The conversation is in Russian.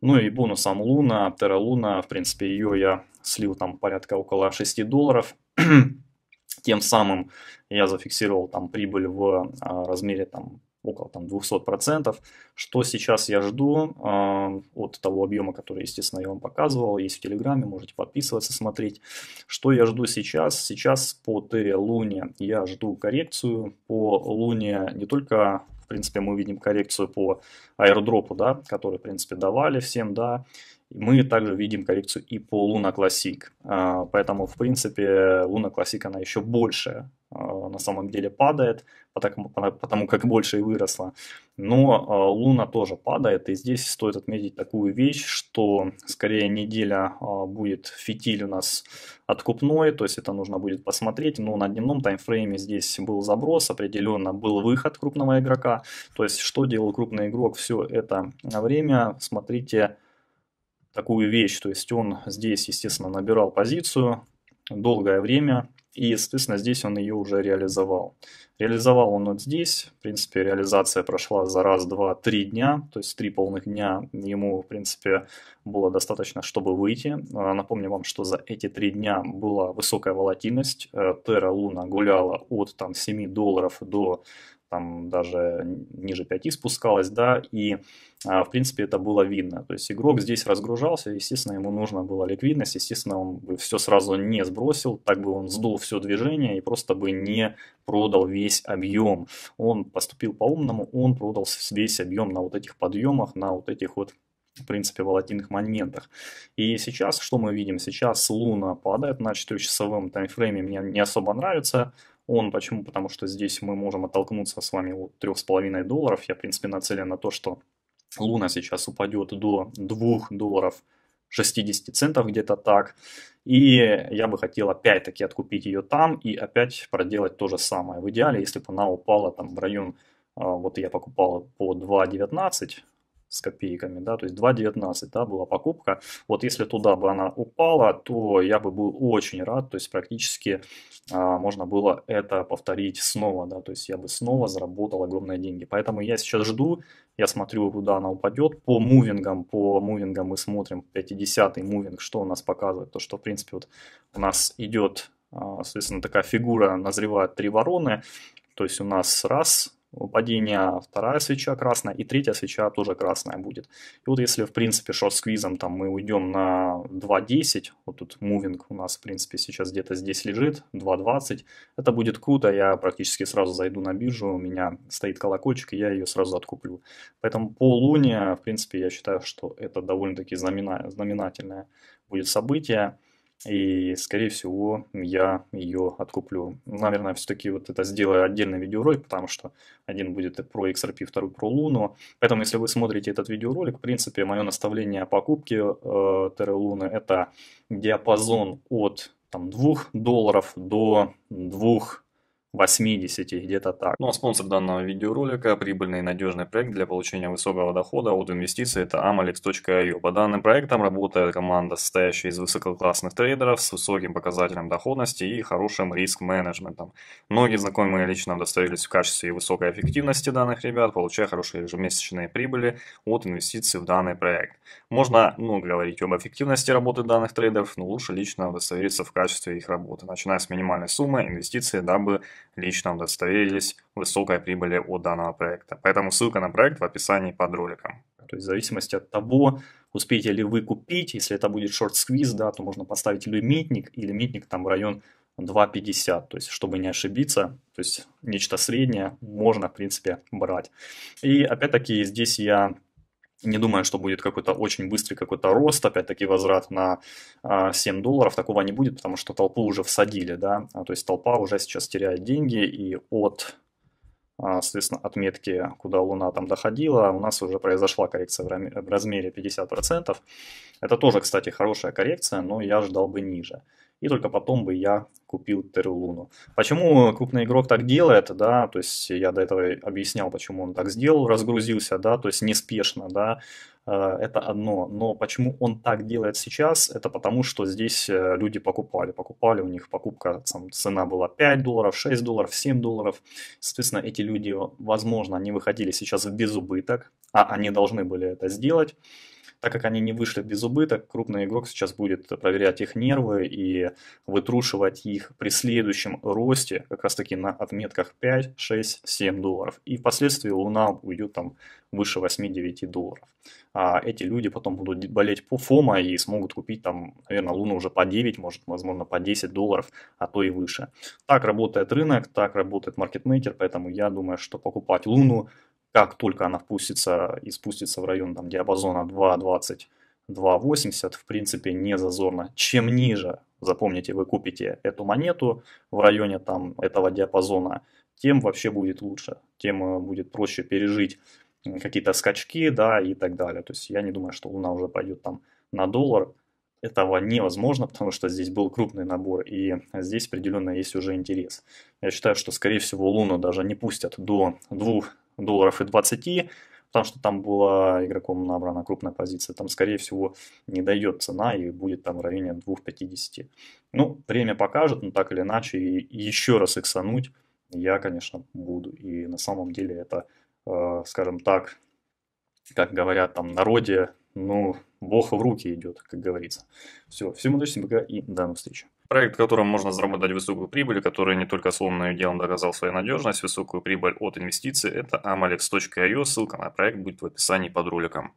Ну и бонусом Луна, Terra Луна, в принципе, ее я слил там порядка около 6 долларов. Тем самым я зафиксировал там прибыль в а, размере там около там 200%, что сейчас я жду э, от того объема, который, естественно, я вам показывал, есть в Телеграме, можете подписываться, смотреть. Что я жду сейчас? Сейчас по Терри Луне я жду коррекцию по Луне не только в принципе, мы видим коррекцию по аирдропу, да, который, в принципе, давали всем, да, мы также видим коррекцию и по Луна Classic, а, поэтому, в принципе, Луна Classic, она еще больше а, на самом деле падает, потому, потому как больше и выросла. Но Луна тоже падает, и здесь стоит отметить такую вещь, что скорее неделя а, будет фитиль у нас откупной, то есть это нужно будет посмотреть, но на дневном таймфрейме здесь был заброс, определенно был выход крупного игрока, то есть что делал крупный игрок все это время, смотрите, такую вещь. То есть он здесь, естественно, набирал позицию долгое время, и, соответственно, здесь он ее уже реализовал. Реализовал он вот здесь. В принципе, реализация прошла за раз, два, три дня. То есть три полных дня ему, в принципе, было достаточно, чтобы выйти. А, напомню вам, что за эти три дня была высокая волатильность. Terra э, Luna гуляла от там, 7 долларов до там даже ниже 5 спускалось, да, и, а, в принципе, это было видно. То есть игрок здесь разгружался, естественно, ему нужна была ликвидность, естественно, он бы все сразу не сбросил, так бы он сдул все движение и просто бы не продал весь объем. Он поступил по-умному, он продал весь объем на вот этих подъемах, на вот этих вот в принципе, волатильных моментах. И сейчас, что мы видим? Сейчас Луна падает на 4-часовом таймфрейме, мне не особо нравится. Он почему? Потому что здесь мы можем оттолкнуться с вами от 3,5 долларов. Я, в принципе, нацелен на то, что луна сейчас упадет до 2 долларов 60 центов где-то так. И я бы хотел опять-таки откупить ее там и опять проделать то же самое. В идеале, если бы она упала там в район, а, вот я покупал по 2.19, с копейками, да, то есть 2.19, да, была покупка. Вот если туда бы она упала, то я бы был очень рад, то есть практически а, можно было это повторить снова, да, то есть я бы снова заработал огромные деньги. Поэтому я сейчас жду, я смотрю, куда она упадет. По мувингам, по мувингам мы смотрим 50-й мувинг, что у нас показывает, то, что, в принципе, вот у нас идет, а, соответственно, такая фигура назревает три вороны, то есть у нас раз, падение, а вторая свеча красная и третья свеча тоже красная будет. И вот если, в принципе, шорт-сквизом там мы уйдем на 2.10, вот тут мувинг у нас, в принципе, сейчас где-то здесь лежит, 2.20, это будет круто, я практически сразу зайду на биржу, у меня стоит колокольчик, и я ее сразу откуплю. Поэтому по луне, в принципе, я считаю, что это довольно-таки знамена, знаменательное будет событие. И, скорее всего, я ее откуплю. Наверное, все-таки вот это сделаю отдельный видеоролик, потому что один будет про XRP, второй про Луну. Поэтому, если вы смотрите этот видеоролик, в принципе, мое наставление о покупке э, Терры Луны – это диапазон от там, 2 долларов до 2 80 где-то так. Ну а спонсор данного видеоролика – прибыльный и надежный проект для получения высокого дохода от инвестиций – это amalex.io. По данным проектам работает команда, состоящая из высококлассных трейдеров с высоким показателем доходности и хорошим риск-менеджментом. Многие знакомые лично удостоверились в качестве и высокой эффективности данных ребят, получая хорошие ежемесячные прибыли от инвестиций в данный проект. Можно ну, говорить об эффективности работы данных трейдеров, но лучше лично удостовериться в качестве их работы, начиная с минимальной суммы инвестиций, дабы лично удостоверились высокой прибыли от данного проекта. Поэтому ссылка на проект в описании под роликом. То есть в зависимости от того, успеете ли вы купить, если это будет шорт-сквиз, да, то можно поставить лимитник, и лимитник там в район 2,50, то есть чтобы не ошибиться, то есть нечто среднее можно, в принципе, брать. И опять-таки здесь я не думаю, что будет какой-то очень быстрый какой-то рост, опять-таки возврат на 7 а, долларов, такого не будет, потому что толпу уже всадили, да, а, то есть толпа уже сейчас теряет деньги, и от, а, соответственно, отметки, куда Луна там доходила, у нас уже произошла коррекция в размере 50%. Это тоже, кстати, хорошая коррекция, но я ждал бы ниже. И только потом бы я купил Терулуну. Почему крупный игрок так делает, да, то есть я до этого объяснял, почему он так сделал, разгрузился, да, то есть неспешно, да, э, это одно, но почему он так делает сейчас, это потому, что здесь э, люди покупали, покупали, у них покупка, там, цена была 5 долларов, 6 долларов, 7 долларов, соответственно, эти люди, возможно, они выходили сейчас в безубыток, а они должны были это сделать, так как они не вышли без убыток, крупный игрок сейчас будет проверять их нервы и вытрушивать их при следующем росте, как раз таки на отметках 5, 6, 7 долларов. И впоследствии луна уйдет там выше 8-9 долларов. А эти люди потом будут болеть по ФОМа и смогут купить там, наверное, луну уже по 9, может, возможно, по 10 долларов, а то и выше. Так работает рынок, так работает маркетмейкер, поэтому я думаю, что покупать луну – как только она впустится и спустится в район там, диапазона 2.20, 2.80, в принципе, не зазорно. Чем ниже, запомните, вы купите эту монету в районе там, этого диапазона, тем вообще будет лучше, тем э, будет проще пережить какие-то скачки, да, и так далее. То есть я не думаю, что Луна уже пойдет там на доллар. Этого невозможно, потому что здесь был крупный набор, и здесь определенно есть уже интерес. Я считаю, что, скорее всего, Луну даже не пустят до двух долларов и 20, потому что там была игроком набрана крупная позиция, там, скорее всего, не дойдет цена и будет там в районе 2,50. Ну, время покажет, но так или иначе, и еще раз иксануть я, конечно, буду. И на самом деле это, э, скажем так, как говорят там народе, ну, бог в руки идет, как говорится. Все, всем удачи, всем пока и до новых встреч. Проект, в котором можно заработать высокую прибыль, который не только сломанным делом доказал свою надежность, высокую прибыль от инвестиций, это amalex.io, ссылка на проект будет в описании под роликом.